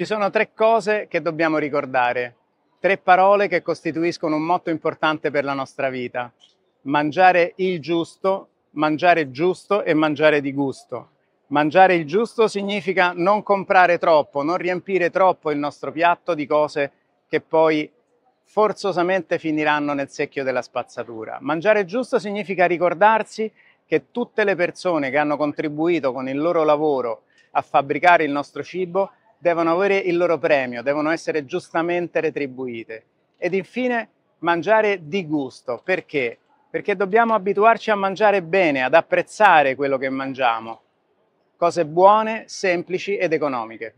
Ci sono tre cose che dobbiamo ricordare, tre parole che costituiscono un motto importante per la nostra vita. Mangiare il giusto, mangiare giusto e mangiare di gusto. Mangiare il giusto significa non comprare troppo, non riempire troppo il nostro piatto di cose che poi forzosamente finiranno nel secchio della spazzatura. Mangiare giusto significa ricordarsi che tutte le persone che hanno contribuito con il loro lavoro a fabbricare il nostro cibo devono avere il loro premio, devono essere giustamente retribuite. Ed infine mangiare di gusto, perché? Perché dobbiamo abituarci a mangiare bene, ad apprezzare quello che mangiamo. Cose buone, semplici ed economiche.